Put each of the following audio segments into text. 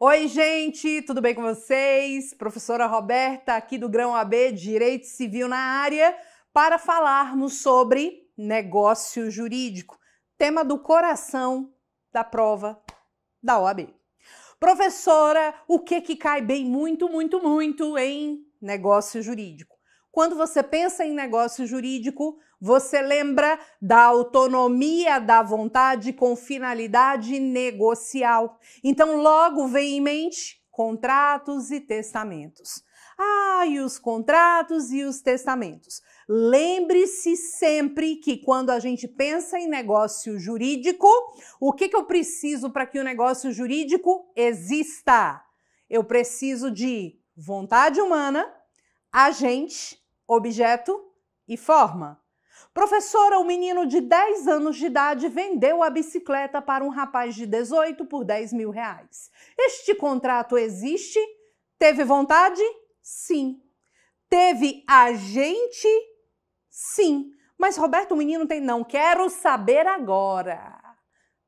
Oi, gente, tudo bem com vocês? Professora Roberta aqui do Grão AB Direito Civil na área para falarmos sobre negócio jurídico, tema do coração da prova da OAB. Professora, o que que cai bem muito, muito, muito em negócio jurídico? Quando você pensa em negócio jurídico, você lembra da autonomia da vontade com finalidade negocial. Então, logo vem em mente contratos e testamentos. Ah, e os contratos e os testamentos. Lembre-se sempre que quando a gente pensa em negócio jurídico, o que, que eu preciso para que o negócio jurídico exista? Eu preciso de vontade humana, agente objeto e forma. Professora, o menino de 10 anos de idade vendeu a bicicleta para um rapaz de 18 por 10 mil reais. Este contrato existe? Teve vontade? Sim. Teve agente? Sim. Mas, Roberto, o menino tem não. Quero saber agora.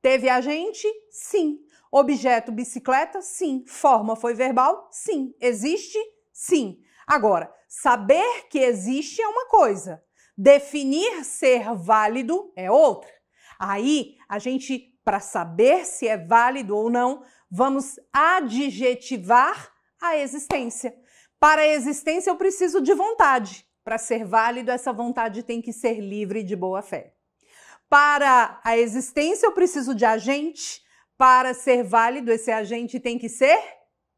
Teve agente? Sim. Objeto bicicleta? Sim. Forma foi verbal? Sim. Existe? Sim. Agora, saber que existe é uma coisa, definir ser válido é outra. Aí, a gente, para saber se é válido ou não, vamos adjetivar a existência. Para a existência, eu preciso de vontade. Para ser válido, essa vontade tem que ser livre de boa fé. Para a existência, eu preciso de agente. Para ser válido, esse agente tem que ser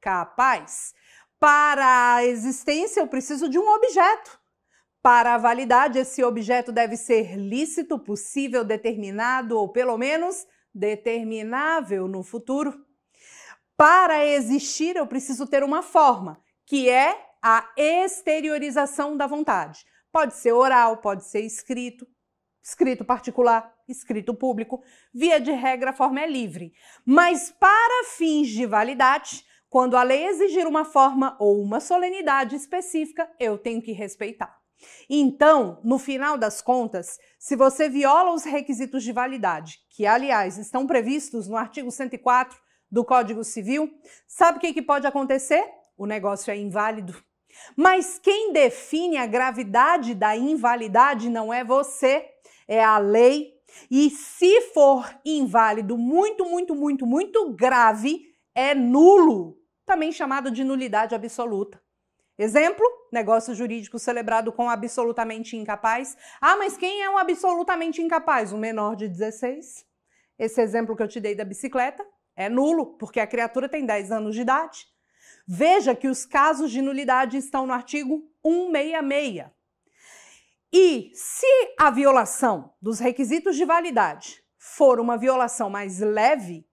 capaz. Para a existência, eu preciso de um objeto. Para a validade, esse objeto deve ser lícito, possível, determinado ou pelo menos determinável no futuro. Para existir, eu preciso ter uma forma, que é a exteriorização da vontade. Pode ser oral, pode ser escrito, escrito particular, escrito público. Via de regra, a forma é livre. Mas para fins de validade, quando a lei exigir uma forma ou uma solenidade específica, eu tenho que respeitar. Então, no final das contas, se você viola os requisitos de validade, que aliás estão previstos no artigo 104 do Código Civil, sabe o que, que pode acontecer? O negócio é inválido. Mas quem define a gravidade da invalidade não é você, é a lei. E se for inválido, muito, muito, muito, muito grave, é nulo também chamada de nulidade absoluta. Exemplo: negócio jurídico celebrado com absolutamente incapaz. Ah, mas quem é um absolutamente incapaz? Um menor de 16? Esse exemplo que eu te dei da bicicleta é nulo, porque a criatura tem 10 anos de idade. Veja que os casos de nulidade estão no artigo 166. E se a violação dos requisitos de validade for uma violação mais leve,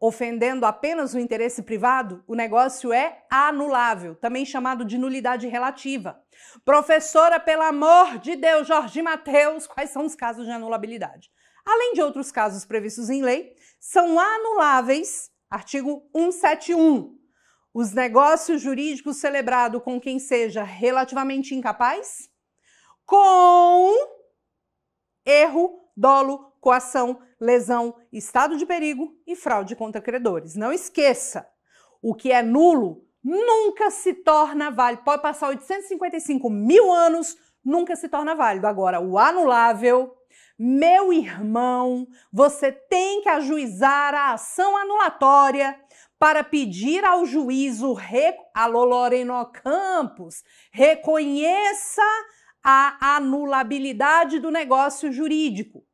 ofendendo apenas o interesse privado, o negócio é anulável, também chamado de nulidade relativa. Professora, pelo amor de Deus, Jorge Mateus, quais são os casos de anulabilidade? Além de outros casos previstos em lei, são anuláveis, artigo 171, os negócios jurídicos celebrados com quem seja relativamente incapaz com erro dolo, coação, lesão, estado de perigo e fraude contra credores. Não esqueça, o que é nulo nunca se torna válido. Pode passar 855 mil anos, nunca se torna válido. Agora, o anulável, meu irmão, você tem que ajuizar a ação anulatória para pedir ao juízo, rec... alô Loreno Campos, reconheça a anulabilidade do negócio jurídico,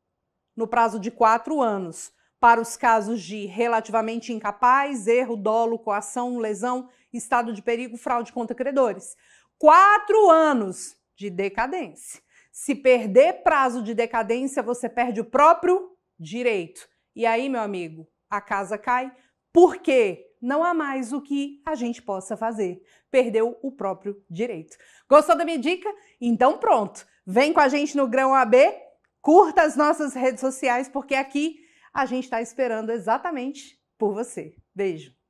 no prazo de quatro anos, para os casos de relativamente incapaz, erro, dolo, coação, lesão, estado de perigo, fraude contra credores. Quatro anos de decadência. Se perder prazo de decadência, você perde o próprio direito. E aí, meu amigo, a casa cai, porque não há mais o que a gente possa fazer. Perdeu o próprio direito. Gostou da minha dica? Então pronto, vem com a gente no Grão AB, curta as nossas redes sociais, porque aqui a gente está esperando exatamente por você. Beijo!